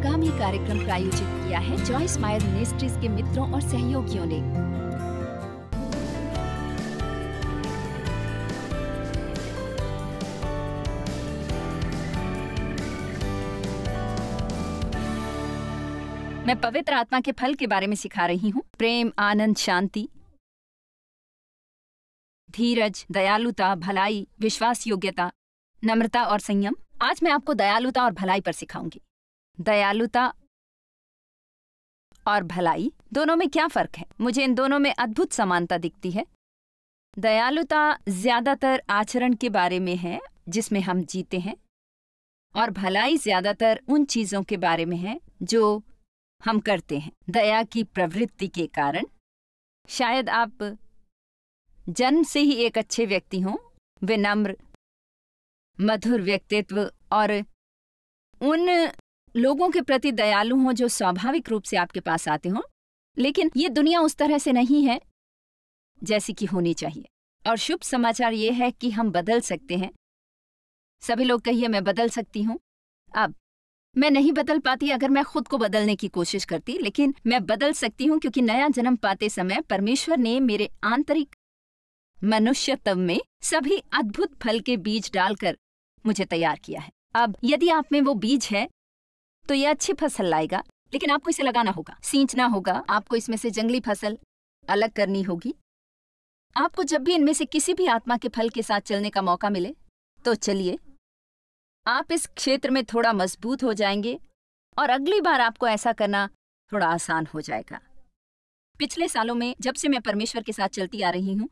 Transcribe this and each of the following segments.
आगामी कार्यक्रम का किया है जॉय मायर मिनिस्ट्रीज के मित्रों और सहयोगियों ने मैं पवित्र आत्मा के फल के बारे में सिखा रही हूँ प्रेम आनंद शांति धीरज दयालुता भलाई विश्वास योग्यता नम्रता और संयम आज मैं आपको दयालुता और भलाई पर सिखाऊंगी दयालुता और भलाई दोनों में क्या फर्क है मुझे इन दोनों में अद्भुत समानता दिखती है दयालुता ज्यादातर आचरण के बारे में है जिसमें हम जीते हैं और भलाई ज्यादातर उन चीजों के बारे में है जो हम करते हैं दया की प्रवृत्ति के कारण शायद आप जन्म से ही एक अच्छे व्यक्ति हों विनम्र मधुर व्यक्तित्व और उन लोगों के प्रति दयालु हों जो स्वाभाविक रूप से आपके पास आते हों लेकिन ये दुनिया उस तरह से नहीं है जैसी कि होनी चाहिए और शुभ समाचार ये है कि हम बदल सकते हैं सभी लोग कहिए मैं बदल सकती हूँ अब मैं नहीं बदल पाती अगर मैं खुद को बदलने की कोशिश करती लेकिन मैं बदल सकती हूँ क्योंकि नया जन्म पाते समय परमेश्वर ने मेरे आंतरिक मनुष्यत्व में सभी अद्भुत फल के बीज डालकर मुझे तैयार किया है अब यदि आप में वो बीज है तो ये अच्छी फसल लाएगा लेकिन आपको इसे लगाना होगा सींचना होगा आपको इसमें से जंगली फसल अलग करनी होगी आपको जब भी इनमें से किसी भी आत्मा के फल के साथ चलने का मौका मिले तो चलिए आप इस क्षेत्र में थोड़ा मजबूत हो जाएंगे और अगली बार आपको ऐसा करना थोड़ा आसान हो जाएगा पिछले सालों में जब से मैं परमेश्वर के साथ चलती आ रही हूं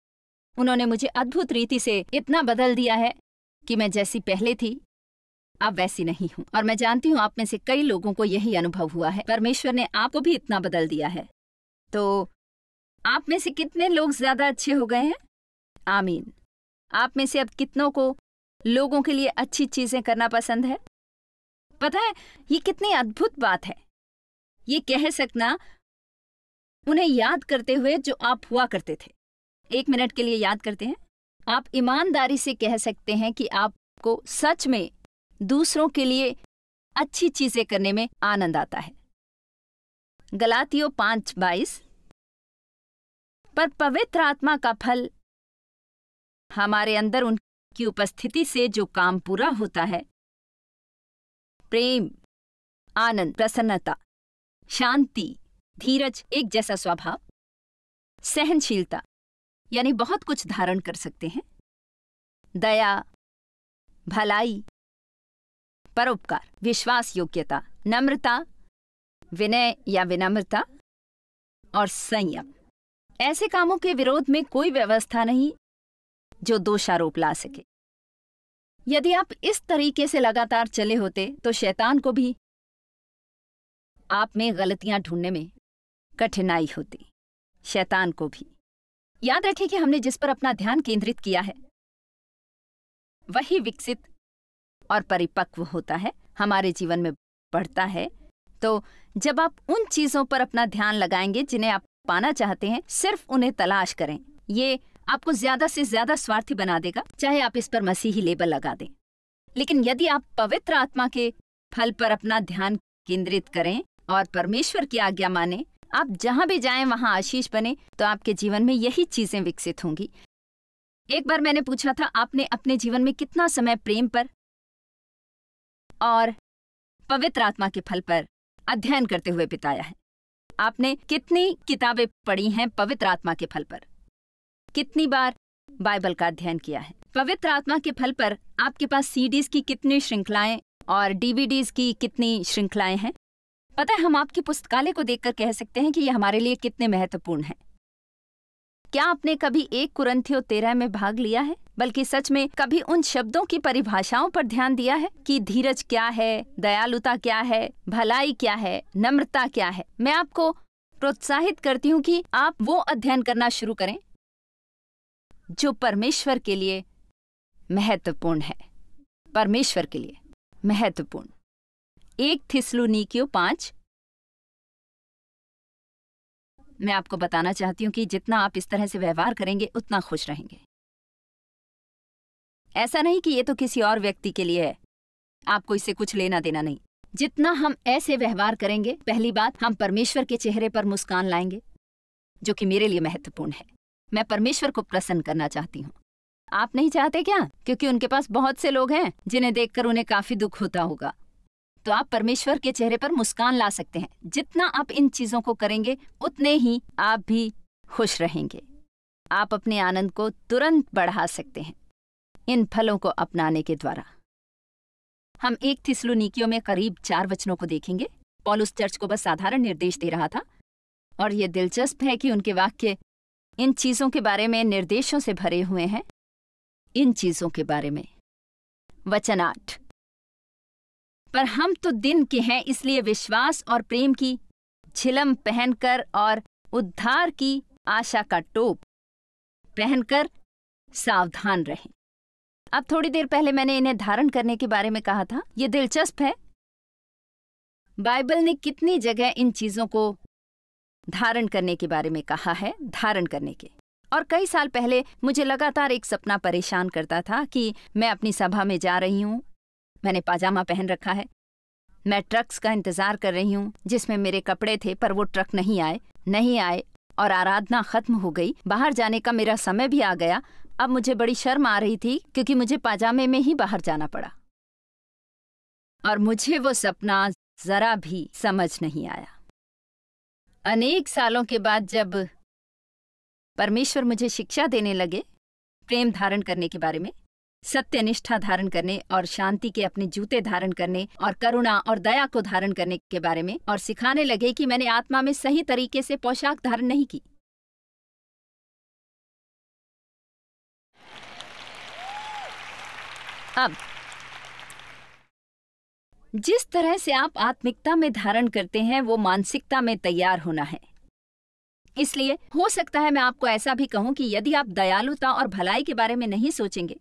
उन्होंने मुझे अद्भुत रीति से इतना बदल दिया है कि मैं जैसी पहले थी अब वैसी नहीं हूँ और मैं जानती हूँ आप में से कई लोगों को यही अनुभव हुआ है परमेश्वर ने आपको भी इतना बदल दिया है तो आप में से कितने लोग ज्यादा अच्छे हो गए हैं आमीन आप में से अब कितनों को लोगों के लिए अच्छी चीजें करना पसंद है पता है ये कितनी अद्भुत बात है ये कह सकना उन्हें याद करते हुए जो आप हुआ करते थे एक मिनट के लिए याद करते हैं आप ईमानदारी से कह सकते हैं कि आपको सच में दूसरों के लिए अच्छी चीजें करने में आनंद आता है गलातियो पांच बाईस पर पवित्र आत्मा का फल हमारे अंदर उनकी उपस्थिति से जो काम पूरा होता है प्रेम आनंद प्रसन्नता शांति धीरज एक जैसा स्वभाव सहनशीलता यानी बहुत कुछ धारण कर सकते हैं दया भलाई परोपकार विश्वास योग्यता नम्रता विनय या विनम्रता और संयम ऐसे कामों के विरोध में कोई व्यवस्था नहीं जो दोषारोप ला सके यदि आप इस तरीके से लगातार चले होते तो शैतान को भी आप में गलतियां ढूंढने में कठिनाई होती शैतान को भी याद रखें कि हमने जिस पर अपना ध्यान केंद्रित किया है वही विकसित और परिपक्व होता है हमारे जीवन में बढ़ता है तो जब आप उन चीजों पर अपना ध्यान लगाएंगे जिन्हें आप पाना चाहते हैं सिर्फ उन्हें तलाश करें ये आपको ज्यादा से ज्यादा स्वार्थी बना देगा चाहे आप इस पर मसीही लेबल लगा दें लेकिन यदि आप पवित्र आत्मा के फल पर अपना ध्यान केंद्रित करें और परमेश्वर की आज्ञा माने आप जहां भी जाएं वहां आशीष बने तो आपके जीवन में यही चीजें विकसित होंगी एक बार मैंने पूछा था आपने अपने जीवन में कितना समय प्रेम पर और पवित्र आत्मा के फल पर अध्ययन करते हुए बिताया है आपने कितनी किताबें पढ़ी हैं पवित्र आत्मा के फल पर कितनी बार बाइबल का अध्ययन किया है पवित्र आत्मा के फल पर आपके पास सीडीज की कितनी श्रृंखलाएं और डीवीडीज की कितनी श्रृंखलाएं हैं पता है हम आपके पुस्तकालय को देखकर कह सकते हैं कि ये हमारे लिए कितने महत्वपूर्ण हैं क्या आपने कभी एक कुरंथियो तेरह में भाग लिया है बल्कि सच में कभी उन शब्दों की परिभाषाओं पर ध्यान दिया है कि धीरज क्या है दयालुता क्या है भलाई क्या है नम्रता क्या है मैं आपको प्रोत्साहित करती हूँ कि आप वो अध्ययन करना शुरू करें जो परमेश्वर के लिए महत्वपूर्ण है परमेश्वर के लिए महत्वपूर्ण एक थिसलू नीकियो पांच मैं आपको बताना चाहती हूँ कि जितना आप इस तरह से व्यवहार करेंगे उतना खुश रहेंगे ऐसा नहीं कि ये तो किसी और व्यक्ति के लिए है आपको इससे कुछ लेना देना नहीं जितना हम ऐसे व्यवहार करेंगे पहली बात हम परमेश्वर के चेहरे पर मुस्कान लाएंगे जो कि मेरे लिए महत्वपूर्ण है मैं परमेश्वर को प्रसन्न करना चाहती हूँ आप नहीं चाहते क्या क्योंकि उनके पास बहुत से लोग हैं जिन्हें देखकर उन्हें काफी दुख होता होगा तो आप परमेश्वर के चेहरे पर मुस्कान ला सकते हैं जितना आप इन चीजों को करेंगे उतने ही आप भी खुश रहेंगे आप अपने आनंद को तुरंत बढ़ा सकते हैं इन फलों को अपनाने के द्वारा हम एक नीकियों में करीब चार वचनों को देखेंगे पॉलुस चर्च को बस साधारण निर्देश दे रहा था और यह दिलचस्प है कि उनके वाक्य इन चीज़ों के बारे में निर्देशों से भरे हुए हैं इन चीज़ों के बारे में वचन आठ पर हम तो दिन के हैं इसलिए विश्वास और प्रेम की छिलम पहनकर और उद्धार की आशा का टोप पहनकर सावधान रहें अब थोड़ी देर पहले मैंने इन्हें धारण करने के बारे में कहा था ये दिलचस्प है बाइबल ने कितनी जगह इन चीजों को धारण करने के बारे में कहा है धारण करने के और कई साल पहले मुझे लगातार एक सपना परेशान करता था कि मैं अपनी सभा में जा रही हूँ मैंने पाजामा पहन रखा है मैं ट्रक्स का इंतजार कर रही हूँ जिसमें मेरे कपड़े थे पर वो ट्रक नहीं आए नहीं आए और आराधना खत्म हो गई बाहर जाने का मेरा समय भी आ गया अब मुझे बड़ी शर्म आ रही थी क्योंकि मुझे पाजामे में ही बाहर जाना पड़ा और मुझे वो सपना जरा भी समझ नहीं आया अनेक सालों के बाद जब परमेश्वर मुझे शिक्षा देने लगे प्रेम धारण करने के बारे में सत्य निष्ठा धारण करने और शांति के अपने जूते धारण करने और करुणा और दया को धारण करने के बारे में और सिखाने लगे कि मैंने आत्मा में सही तरीके से पोशाक धारण नहीं की अब जिस तरह से आप आत्मिकता में धारण करते हैं वो मानसिकता में तैयार होना है इसलिए हो सकता है मैं आपको ऐसा भी कहूं कि यदि आप दयालुता और भलाई के बारे में नहीं सोचेंगे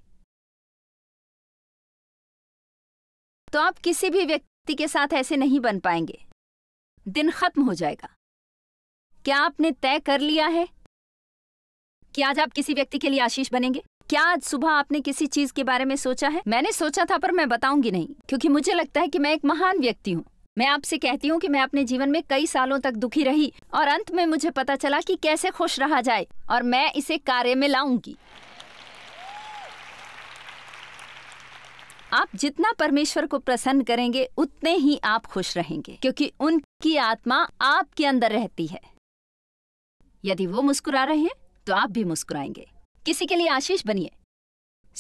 तो आप किसी भी व्यक्ति के साथ ऐसे नहीं बन पाएंगे दिन खत्म हो जाएगा क्या आपने तय कर लिया है क्या आज आप किसी व्यक्ति के लिए आशीष बनेंगे क्या आज सुबह आपने किसी चीज के बारे में सोचा है मैंने सोचा था पर मैं बताऊंगी नहीं क्योंकि मुझे लगता है कि मैं एक महान व्यक्ति हूँ मैं आपसे कहती हूँ कि मैं अपने जीवन में कई सालों तक दुखी रही और अंत में मुझे पता चला कि कैसे खुश रहा जाए और मैं इसे कार्य में लाऊंगी आप जितना परमेश्वर को प्रसन्न करेंगे उतने ही आप खुश रहेंगे क्योंकि उनकी आत्मा आपके अंदर रहती है यदि वो मुस्कुरा रहे हैं तो आप भी मुस्कुराएंगे किसी के लिए आशीष बनिए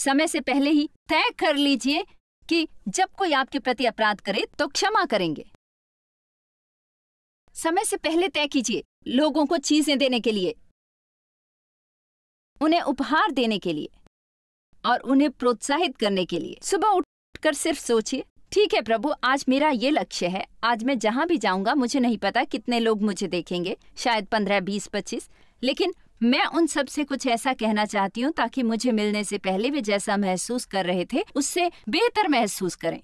समय से पहले ही तय कर लीजिए कि जब कोई आपके प्रति अपराध करे तो क्षमा करेंगे समय से पहले तय कीजिए लोगों को चीजें देने के लिए उन्हें उपहार देने के लिए और उन्हें प्रोत्साहित करने के लिए सुबह उठकर सिर्फ सोचिए ठीक है प्रभु आज मेरा ये लक्ष्य है आज मैं जहाँ भी जाऊँगा मुझे नहीं पता कितने लोग मुझे देखेंगे शायद पंद्रह बीस पच्चीस लेकिन मैं उन सब से कुछ ऐसा कहना चाहती हूँ ताकि मुझे मिलने से पहले वे जैसा महसूस कर रहे थे उससे बेहतर महसूस करें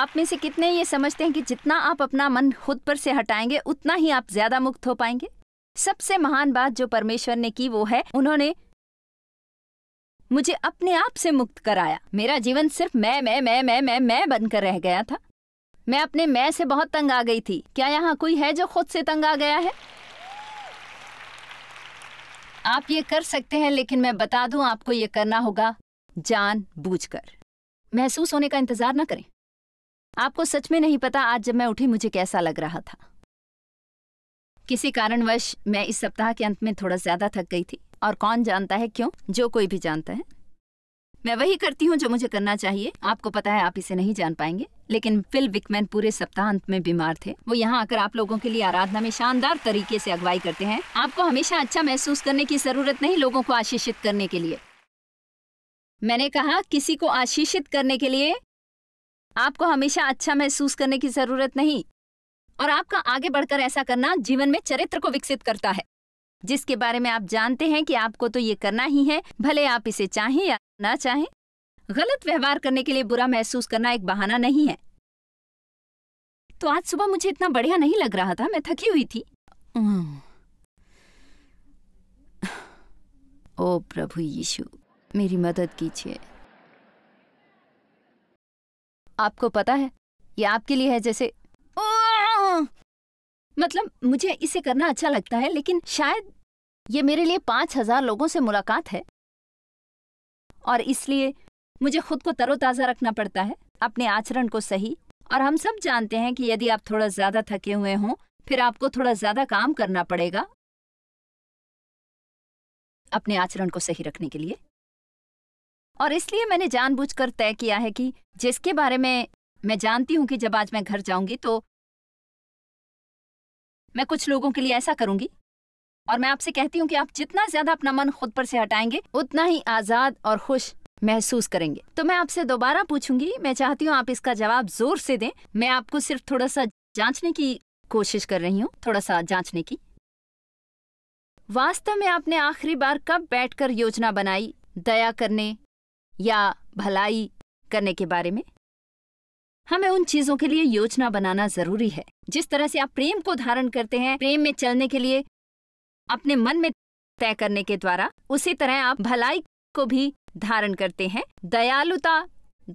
आप में से कितने ये समझते हैं कि जितना आप अपना मन खुद पर से हटाएंगे उतना ही आप ज्यादा मुक्त हो पाएंगे सबसे महान बात जो परमेश्वर ने की वो है उन्होंने मुझे अपने आप से मुक्त कराया मेरा जीवन सिर्फ मैं मैं मैं मैं मैं मैं बनकर रह गया था मैं अपने मैं से बहुत तंग आ गई थी क्या यहाँ कोई है जो खुद से तंग आ गया है आप ये कर सकते हैं लेकिन मैं बता दूं आपको ये करना होगा जान बूझ कर महसूस होने का इंतजार ना करें आपको सच में नहीं पता आज जब मैं उठी मुझे कैसा लग रहा था किसी कारणवश मैं इस सप्ताह के अंत में थोड़ा ज्यादा थक गई थी और कौन जानता है क्यों जो कोई भी जानता है मैं वही करती हूँ जो मुझे करना चाहिए आपको पता है आप इसे नहीं जान पाएंगे लेकिन फिल विकमैन पूरे सप्ताह अंत में बीमार थे वो यहाँ आकर आप लोगों के लिए आराधना में शानदार तरीके से अगुवाई करते हैं आपको हमेशा अच्छा महसूस करने की जरूरत नहीं लोगों को आशीषित करने के लिए मैंने कहा किसी को आशीषित करने के लिए आपको हमेशा अच्छा महसूस करने की जरूरत नहीं और आपका आगे बढ़कर ऐसा करना जीवन में चरित्र को विकसित करता है जिसके बारे में आप जानते हैं कि आपको तो ये करना ही है भले आप इसे चाहें या ना चाहें गलत व्यवहार करने के लिए बुरा महसूस करना एक बहाना नहीं है तो आज सुबह मुझे इतना बढ़िया नहीं लग रहा था मैं थकी हुई थी ओ प्रभु यीशु मेरी मदद कीजिए आपको पता है ये आपके लिए है जैसे मतलब मुझे इसे करना अच्छा लगता है लेकिन शायद ये मेरे लिए पांच हजार लोगों से मुलाकात है और इसलिए मुझे खुद को तरोताज़ा रखना पड़ता है अपने आचरण को सही और हम सब जानते हैं कि यदि आप थोड़ा ज्यादा थके हुए हों फिर आपको थोड़ा ज्यादा काम करना पड़ेगा अपने आचरण को सही रखने के लिए और इसलिए मैंने जानबूझकर तय किया है कि जिसके बारे में मैं जानती हूँ कि जब आज मैं घर जाऊंगी तो मैं कुछ लोगों के लिए ऐसा करूंगी और मैं आपसे कहती हूँ कि आप जितना ज्यादा अपना मन खुद पर से हटाएंगे उतना ही आजाद और खुश महसूस करेंगे तो मैं आपसे दोबारा पूछूंगी मैं चाहती हूँ आप इसका जवाब जोर से दें मैं आपको सिर्फ थोड़ा सा जांचने की कोशिश कर रही हूँ थोड़ा सा जांचने की वास्तव में आपने आखिरी बार कब बैठकर योजना बनाई दया करने या भलाई करने के बारे में हमें उन चीजों के लिए योजना बनाना जरूरी है जिस तरह से आप प्रेम को धारण करते हैं प्रेम में चलने के लिए अपने मन में तय करने के द्वारा उसी तरह आप भलाई को भी धारण करते हैं दयालुता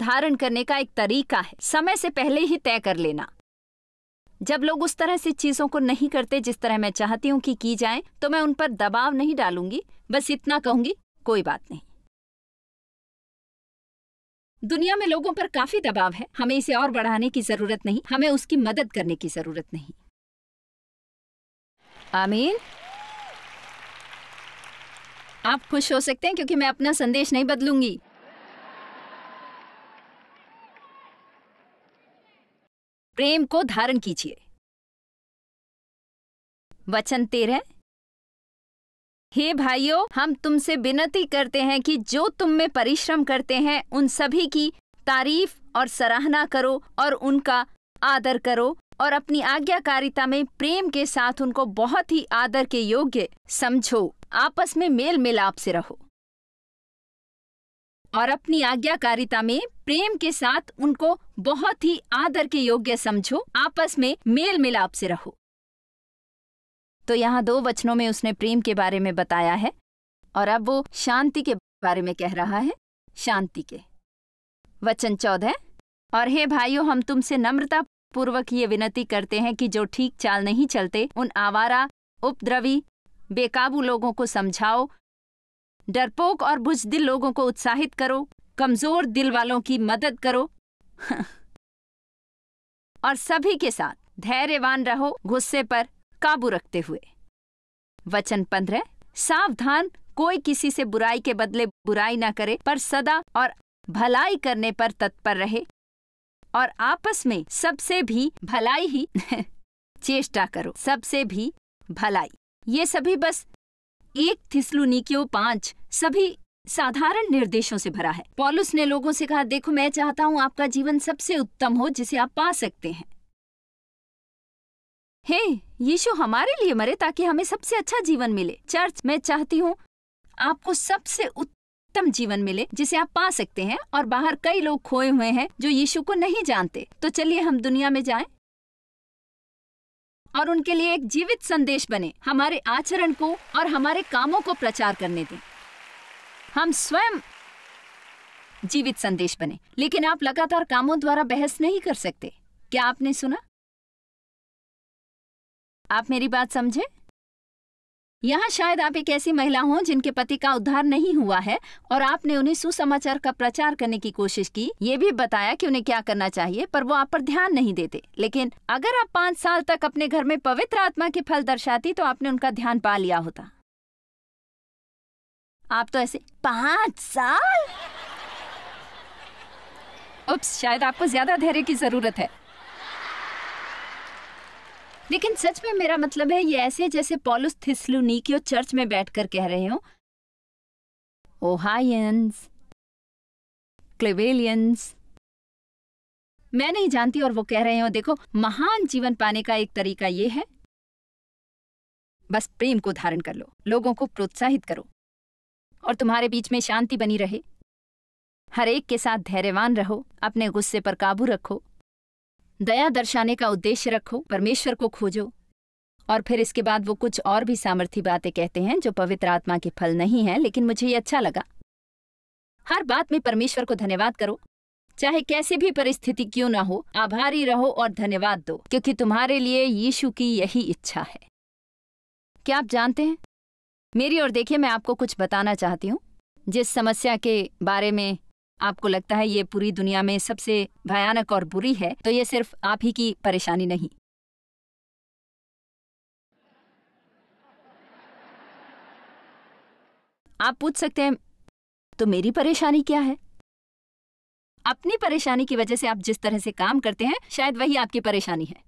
धारण करने का एक तरीका है समय से पहले ही तय कर लेना जब लोग उस तरह से चीजों को नहीं करते जिस तरह मैं चाहती हूँ कि की जाए तो मैं उन पर दबाव नहीं डालूंगी बस इतना कहूंगी कोई बात नहीं दुनिया में लोगों पर काफी दबाव है हमें इसे और बढ़ाने की जरूरत नहीं हमें उसकी मदद करने की जरूरत नहीं आमीन आप खुश हो सकते हैं क्योंकि मैं अपना संदेश नहीं बदलूंगी प्रेम को धारण कीजिए वचन तेरह हे भाइयों हम तुमसे विनती करते हैं कि जो तुम में परिश्रम करते हैं उन सभी की तारीफ और सराहना करो और उनका आदर करो और अपनी आज्ञाकारिता में प्रेम के साथ उनको बहुत ही आदर के योग्य समझो आपस में मेल मिलाप से रहो और अपनी आज्ञाकारिता में प्रेम के साथ उनको बहुत ही आदर के योग्य समझो आपस में मेल मिलाप से रहो तो यहाँ दो वचनों में उसने प्रेम के बारे में बताया है और अब वो शांति के बारे में कह रहा है शांति के वचन चौदह और हे भाइयों हम तुमसे नम्रता पूर्वक ये विनती करते हैं कि जो ठीक चाल नहीं चलते उन आवारा उपद्रवी बेकाबू लोगों को समझाओ डरपोक और बुजदिल लोगों को उत्साहित करो कमजोर दिल वालों की मदद करो और सभी के साथ धैर्यवान रहो गुस्से पर काबू रखते हुए वचन पंद्रह सावधान कोई किसी से बुराई के बदले बुराई ना करे पर सदा और भलाई करने पर तत्पर रहे और आपस में सबसे भी भलाई ही चेष्टा करो सबसे भी भलाई ये सभी बस एक थिसलू नीकियो पांच सभी साधारण निर्देशों से भरा है पॉलुस ने लोगों से कहा देखो मैं चाहता हूँ आपका जीवन सबसे उत्तम हो जिसे आप पा सकते हैं हे यीशु हमारे लिए मरे ताकि हमें सबसे अच्छा जीवन मिले चर्च मैं चाहती हूँ आपको सबसे उत्तम जीवन मिले जिसे आप पा सकते हैं और बाहर कई लोग खोए हुए हैं जो यीशु को नहीं जानते तो चलिए हम दुनिया में जाएं और उनके लिए एक जीवित संदेश बने हमारे आचरण को और हमारे कामों को प्रचार करने दें हम स्वयं जीवित संदेश बने लेकिन आप लगातार कामों द्वारा बहस नहीं कर सकते क्या आपने सुना आप मेरी बात समझे यहाँ शायद आप एक ऐसी महिला हों जिनके पति का उद्धार नहीं हुआ है और आपने उन्हें सुसमाचार का प्रचार करने की कोशिश की ये भी बताया कि उन्हें क्या करना चाहिए पर वो आप पर ध्यान नहीं देते लेकिन अगर आप पाँच साल तक अपने घर में पवित्र आत्मा के फल दर्शाती तो आपने उनका ध्यान पा लिया होता आप तो ऐसे पाँच साल उप्स, शायद आपको ज्यादा धैर्य की जरूरत है लेकिन सच में मेरा मतलब है ये ऐसे जैसे पॉलुस थिस्लुनीकियो चर्च में बैठकर कह रहे हो ओहायंस क्लेवेलियंस मैं नहीं जानती और वो कह रहे हो देखो महान जीवन पाने का एक तरीका ये है बस प्रेम को धारण कर लो लोगों को प्रोत्साहित करो और तुम्हारे बीच में शांति बनी रहे हर एक के साथ धैर्यवान रहो अपने गुस्से पर काबू रखो दया दर्शाने का उद्देश्य रखो परमेश्वर को खोजो और फिर इसके बाद वो कुछ और भी सामर्थ्य बातें कहते हैं जो पवित्र आत्मा के फल नहीं है लेकिन मुझे ये अच्छा लगा हर बात में परमेश्वर को धन्यवाद करो चाहे कैसी भी परिस्थिति क्यों ना हो आभारी रहो और धन्यवाद दो क्योंकि तुम्हारे लिए यीशु की यही इच्छा है क्या आप जानते हैं मेरी और देखिए मैं आपको कुछ बताना चाहती हूँ जिस समस्या के बारे में आपको लगता है ये पूरी दुनिया में सबसे भयानक और बुरी है तो ये सिर्फ आप ही की परेशानी नहीं आप पूछ सकते हैं तो मेरी परेशानी क्या है अपनी परेशानी की वजह से आप जिस तरह से काम करते हैं शायद वही आपकी परेशानी है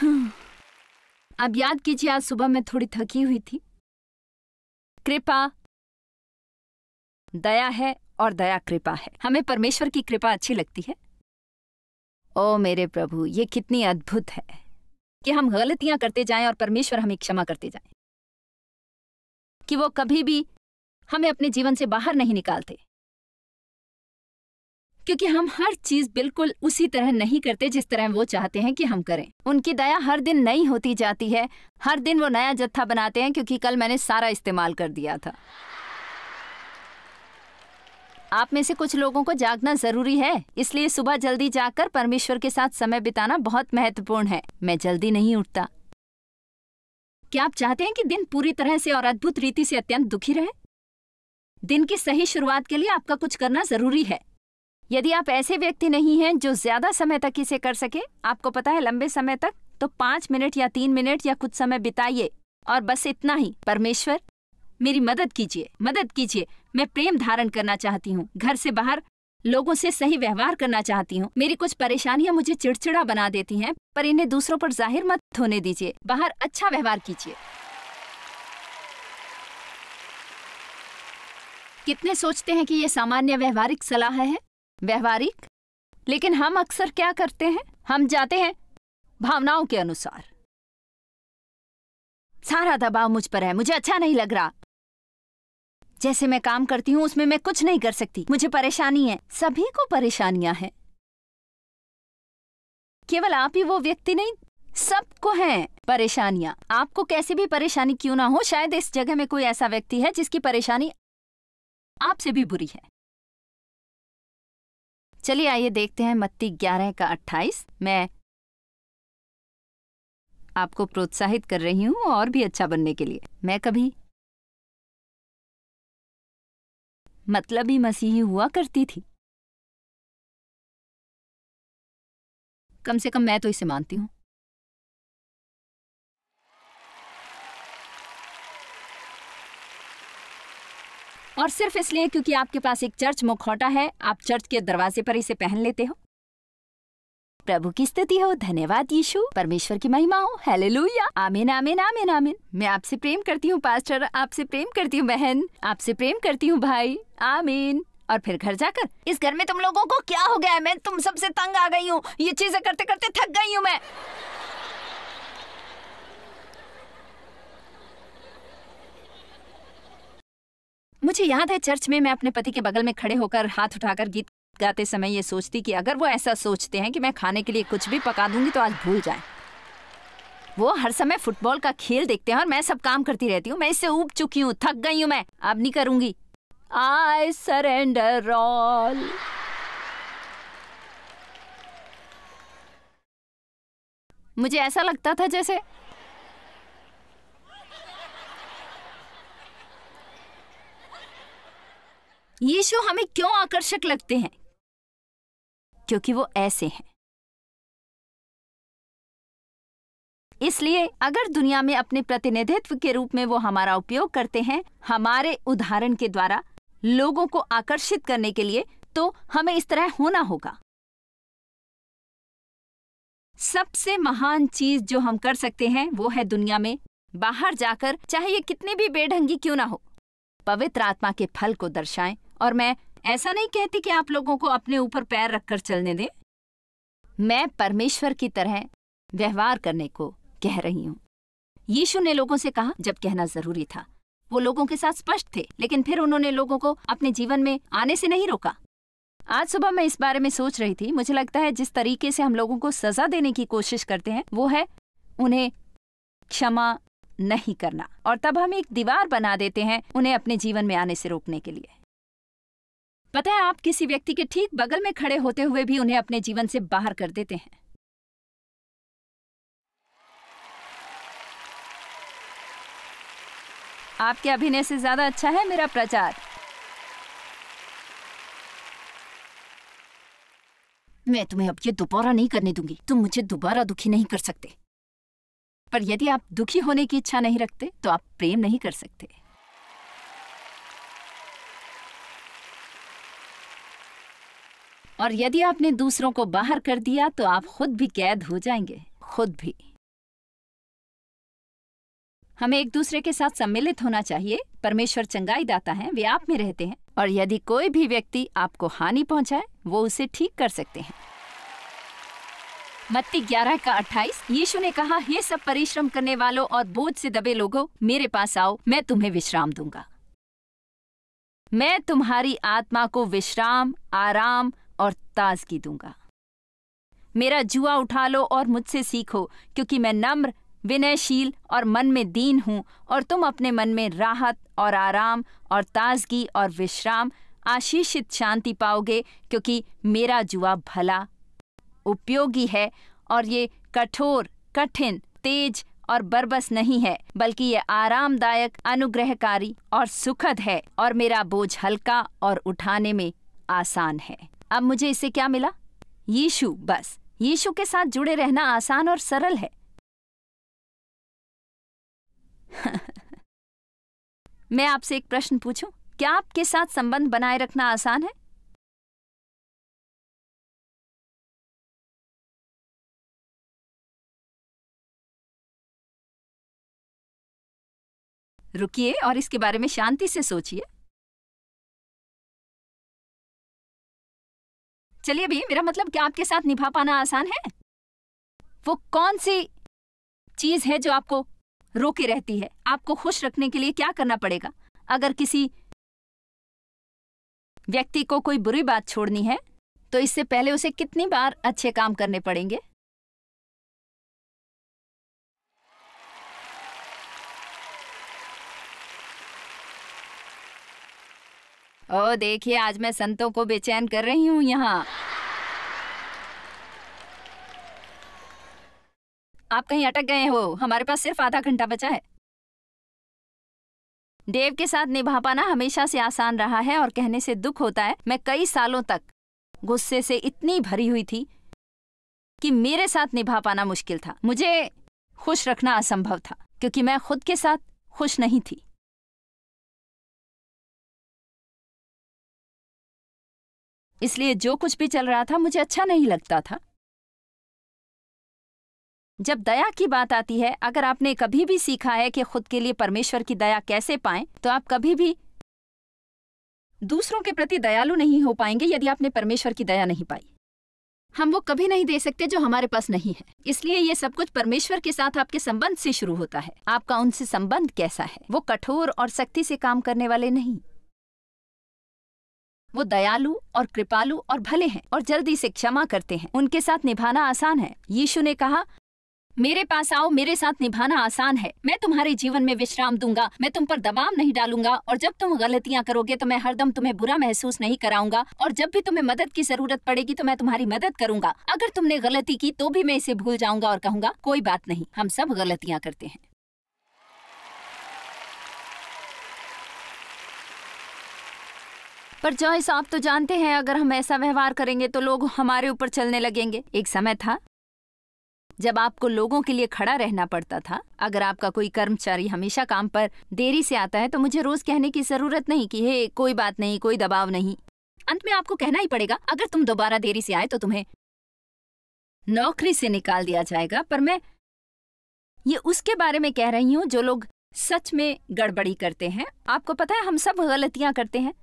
हम्म। अब याद कीजिए आज सुबह मैं थोड़ी थकी हुई थी कृपा दया है और दया कृपा है हमें परमेश्वर की कृपा अच्छी लगती है ओ मेरे प्रभु ये कितनी अद्भुत है कि हम गलतियां करते जाएं और परमेश्वर हमें क्षमा करते जाएं कि वो कभी भी हमें अपने जीवन से बाहर नहीं निकालते क्योंकि हम हर चीज बिल्कुल उसी तरह नहीं करते जिस तरह वो चाहते हैं कि हम करें उनकी दया हर दिन नई होती जाती है हर दिन वो नया जत्था बनाते हैं क्योंकि कल मैंने सारा इस्तेमाल कर दिया था आप में से कुछ लोगों को जागना जरूरी है इसलिए सुबह जल्दी जाकर परमेश्वर के साथ समय बिताना बहुत महत्वपूर्ण है मैं जल्दी नहीं उठता क्या आप चाहते हैं कि दिन पूरी तरह से और अद्भुत रीति से अत्यंत दुखी रहे दिन की सही शुरुआत के लिए आपका कुछ करना जरूरी है यदि आप ऐसे व्यक्ति नहीं हैं जो ज्यादा समय तक इसे कर सके आपको पता है लंबे समय तक तो पाँच मिनट या तीन मिनट या कुछ समय बिताइए और बस इतना ही परमेश्वर मेरी मदद कीजिए मदद कीजिए मैं प्रेम धारण करना चाहती हूँ घर से बाहर लोगों से सही व्यवहार करना चाहती हूँ मेरी कुछ परेशानियाँ मुझे चिड़चिड़ा बना देती हैं पर इन्हें दूसरों पर जाहिर मत होने दीजिए बाहर अच्छा व्यवहार कीजिए कितने सोचते हैं कि ये सामान्य व्यवहारिक सलाह है व्यवहारिक लेकिन हम अक्सर क्या करते हैं हम जाते हैं भावनाओं के अनुसार सारा दबाव मुझ पर है मुझे अच्छा नहीं लग रहा जैसे मैं काम करती हूँ उसमें मैं कुछ नहीं कर सकती मुझे परेशानी है सभी को परेशानियां हैं केवल आप ही वो व्यक्ति नहीं सबको हैं परेशानियां आपको कैसी भी परेशानी क्यों ना हो शायद इस जगह में कोई ऐसा व्यक्ति है जिसकी परेशानी आपसे भी बुरी है चलिए आइए देखते हैं मत्ती ग्यारह का अट्ठाईस मैं आपको प्रोत्साहित कर रही हूँ और भी अच्छा बनने के लिए मैं कभी मतलब ही मसीही हुआ करती थी कम से कम मैं तो इसे मानती हूं और सिर्फ इसलिए क्योंकि आपके पास एक चर्च मुखौटा है आप चर्च के दरवाजे पर इसे पहन लेते हो प्रभु की स्थिति हो धन्यवाद यीशु परमेश्वर की महिमा हो हेलेलुया आमिन आमिन आमिन आमिन मैं आपसे प्रेम करती हूँ पास्टर आपसे प्रेम करती हूँ बहन आपसे प्रेम करती हूँ भाई आमीन और फिर घर जाकर इस घर में तुम लोगों को क्या हो गया है मैं तुम सबसे तंग आ गई हूँ ये चीजें करते करते थक गई हूँ मैं मुझे याद है चर्च में मैं अपने पति के बगल में खड़े होकर हाथ उठाकर गीत गाते समय ये सोचती कि अगर वो ऐसा सोचते हैं कि मैं खाने के लिए कुछ भी पका दूंगी तो आज भूल जाए वो हर समय फुटबॉल का खेल देखते हैं और मैं सब काम करती रहती हूँ मैं इससे उब चुकी हूँ थक गई हूँ मैं अब नहीं करूंगी आई सरेंडर ऑल मुझे ऐसा लगता था जैसे यीशु शो हमें क्यों आकर्षक लगते हैं क्योंकि वो ऐसे हैं इसलिए अगर दुनिया में अपने प्रतिनिधित्व के रूप में वो हमारा उपयोग करते हैं हमारे उदाहरण के द्वारा लोगों को आकर्षित करने के लिए तो हमें इस तरह होना होगा सबसे महान चीज जो हम कर सकते हैं वो है दुनिया में बाहर जाकर चाहे ये कितनी भी बेढंगी क्यों ना हो पवित्र आत्मा के फल को दर्शाएं और मैं ऐसा नहीं कहती कि आप लोगों को अपने ऊपर पैर रखकर चलने दें मैं परमेश्वर की तरह व्यवहार करने को कह रही हूँ यीशु ने लोगों से कहा जब कहना जरूरी था वो लोगों के साथ स्पष्ट थे लेकिन फिर उन्होंने लोगों को अपने जीवन में आने से नहीं रोका आज सुबह मैं इस बारे में सोच रही थी मुझे लगता है जिस तरीके से हम लोगों को सजा देने की कोशिश करते हैं वो है उन्हें क्षमा नहीं करना और तब हम एक दीवार बना देते हैं उन्हें अपने जीवन में आने से रोकने के लिए पता है आप किसी व्यक्ति के ठीक बगल में खड़े होते हुए भी उन्हें अपने जीवन से बाहर कर देते हैं आपके अभिनय से ज्यादा अच्छा है मेरा प्रचार मैं तुम्हें अब ये दोबारा नहीं करने दूंगी तुम मुझे दोबारा दुखी नहीं कर सकते पर यदि आप दुखी होने की इच्छा नहीं रखते तो आप प्रेम नहीं कर सकते और यदि आपने दूसरों को बाहर कर दिया तो आप खुद भी कैद हो जाएंगे खुद भी हमें एक दूसरे के साथ सम्मिलित होना चाहिए परमेश्वर चंगाई दाता है वे आप में रहते हैं और यदि कोई भी व्यक्ति आपको हानि पहुंचाए वो उसे ठीक कर सकते हैं मत्ती ग्यारह का अट्ठाईस यीशु ने कहा हे सब परिश्रम करने वालों और बोझ से दबे लोगों मेरे पास आओ मैं तुम्हें विश्राम दूंगा मैं तुम्हारी आत्मा को विश्राम आराम और ताजगी दूंगा मेरा जुआ उठा लो और मुझसे सीखो क्योंकि मैं नम्र विनयशील और मन में दीन हूं और तुम अपने मन में राहत और आराम और ताजगी और विश्राम आशीषित शांति पाओगे क्योंकि मेरा जुआ भला उपयोगी है और ये कठोर कठिन तेज और बरबस नहीं है बल्कि ये आरामदायक अनुग्रहकारी और सुखद है और मेरा बोझ हल्का और उठाने में आसान है अब मुझे इसे क्या मिला यीशु बस यीशु के साथ जुड़े रहना आसान और सरल है मैं आपसे एक प्रश्न पूछूं क्या आपके साथ संबंध बनाए रखना आसान है रुकिए और इसके बारे में शांति से सोचिए चलिए भैया मेरा मतलब क्या आपके साथ निभा पाना आसान है वो कौन सी चीज है जो आपको रोके रहती है आपको खुश रखने के लिए क्या करना पड़ेगा अगर किसी व्यक्ति को कोई बुरी बात छोड़नी है तो इससे पहले उसे कितनी बार अच्छे काम करने पड़ेंगे ओ देखिए आज मैं संतों को बेचैन कर रही हूँ यहाँ आप कहीं अटक गए हो हमारे पास सिर्फ आधा घंटा बचा है देव के साथ निभा पाना हमेशा से आसान रहा है और कहने से दुख होता है मैं कई सालों तक गुस्से से इतनी भरी हुई थी कि मेरे साथ निभा पाना मुश्किल था मुझे खुश रखना असंभव था क्योंकि मैं खुद के साथ खुश नहीं थी इसलिए जो कुछ भी चल रहा था मुझे अच्छा नहीं लगता था जब दया की बात आती है अगर आपने कभी भी सीखा है कि खुद के लिए परमेश्वर की दया कैसे पाएं, तो आप कभी भी दूसरों के प्रति दयालु नहीं हो पाएंगे यदि आपने परमेश्वर की दया नहीं पाई हम वो कभी नहीं दे सकते जो हमारे पास नहीं है इसलिए ये सब कुछ परमेश्वर के साथ आपके संबंध से शुरू होता है आपका उनसे संबंध कैसा है वो कठोर और सख्ती से काम करने वाले नहीं वो दयालु और कृपालु और भले हैं और जल्दी से क्षमा करते हैं उनके साथ निभाना आसान है यीशु ने कहा मेरे पास आओ मेरे साथ निभाना आसान है मैं तुम्हारे जीवन में विश्राम दूंगा मैं तुम पर दबाव नहीं डालूंगा और जब तुम गलतियां करोगे तो मैं हरदम तुम्हें बुरा महसूस नहीं कराऊंगा और जब भी तुम्हें मदद की जरूरत पड़ेगी तो मैं तुम्हारी मदद करूंगा अगर तुमने गलती की तो भी मैं इसे भूल जाऊंगा और कहूंगा कोई बात नहीं हम सब गलतियाँ करते हैं पर जॉयस आप तो जानते हैं अगर हम ऐसा व्यवहार करेंगे तो लोग हमारे ऊपर चलने लगेंगे एक समय था जब आपको लोगों के लिए खड़ा रहना पड़ता था अगर आपका कोई कर्मचारी हमेशा काम पर देरी से आता है तो मुझे रोज कहने की जरूरत नहीं कि हे कोई बात नहीं कोई दबाव नहीं अंत में आपको कहना ही पड़ेगा अगर तुम दोबारा देरी से आए तो तुम्हें नौकरी से निकाल दिया जाएगा पर मैं ये उसके बारे में कह रही हूँ जो लोग सच में गड़बड़ी करते हैं आपको पता है हम सब गलतियां करते हैं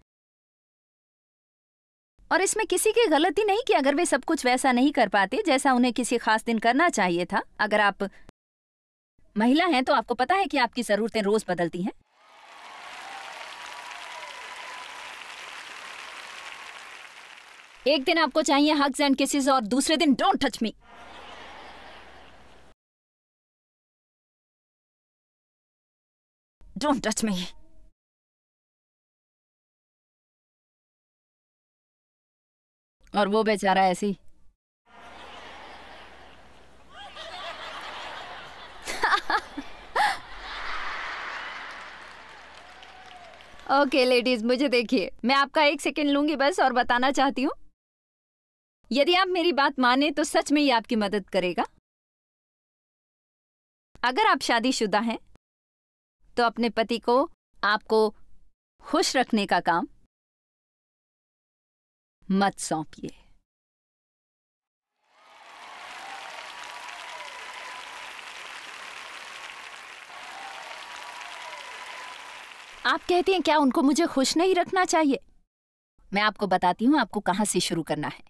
और इसमें किसी की गलती नहीं कि अगर वे सब कुछ वैसा नहीं कर पाते जैसा उन्हें किसी खास दिन करना चाहिए था अगर आप महिला हैं तो आपको पता है कि आपकी जरूरतें रोज बदलती हैं एक दिन आपको चाहिए हग्स एंड किसेस और दूसरे दिन don't touch me don't touch me और वो बेचारा ऐसी ओके लेडीज मुझे देखिए मैं आपका एक सेकंड लूंगी बस और बताना चाहती हूँ यदि आप मेरी बात माने तो सच में ही आपकी मदद करेगा अगर आप शादीशुदा हैं तो अपने पति को आपको खुश रखने का काम मत सौंपिए आप कहती हैं क्या उनको मुझे खुश नहीं रखना चाहिए मैं आपको बताती हूं आपको कहां से शुरू करना है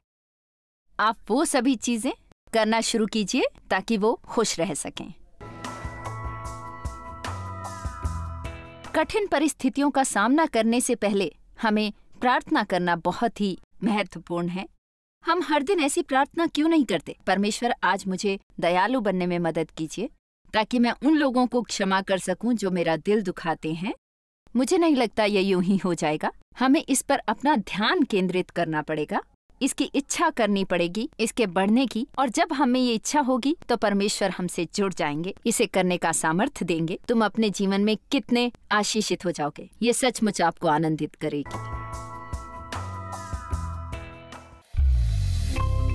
आप वो सभी चीजें करना शुरू कीजिए ताकि वो खुश रह सकें कठिन परिस्थितियों का सामना करने से पहले हमें प्रार्थना करना बहुत ही महत्वपूर्ण है हम हर दिन ऐसी प्रार्थना क्यों नहीं करते परमेश्वर आज मुझे दयालु बनने में मदद कीजिए ताकि मैं उन लोगों को क्षमा कर सकूं जो मेरा दिल दुखाते हैं मुझे नहीं लगता ये यूं ही हो जाएगा हमें इस पर अपना ध्यान केंद्रित करना पड़ेगा इसकी इच्छा करनी पड़ेगी इसके बढ़ने की और जब हमें ये इच्छा होगी तो परमेश्वर हमसे जुड़ जाएंगे इसे करने का सामर्थ्य देंगे तुम अपने जीवन में कितने आशीषित हो जाओगे ये सचमुच आपको आनंदित करेगी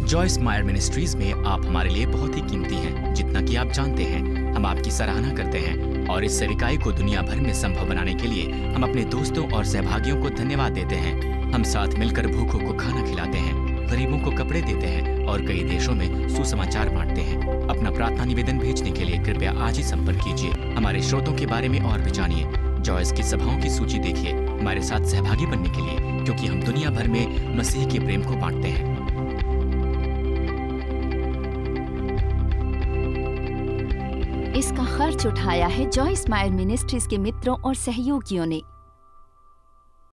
जॉयस मायर मिनिस्ट्रीज में आप हमारे लिए बहुत ही कीमती हैं जितना कि आप जानते हैं हम आपकी सराहना करते हैं और इस सरिकाई को दुनिया भर में संभव बनाने के लिए हम अपने दोस्तों और सहभागियों को धन्यवाद देते हैं हम साथ मिलकर भूखों को खाना खिलाते हैं गरीबों को कपड़े देते हैं और कई देशों में सुसमाचार बांटते हैं अपना प्रार्थना निवेदन भेजने के लिए कृपया आज ही संपर्क कीजिए हमारे स्रोतों के बारे में और भी जानिए जॉयस की सभाओं की सूची देखिए हमारे साथ सहभागी बनने के लिए क्योंकि हम दुनिया भर में मसीह के प्रेम को बांटते हैं इसका खर्च उठाया है जॉय स्माइल मिनिस्ट्रीज के मित्रों और सहयोगियों ने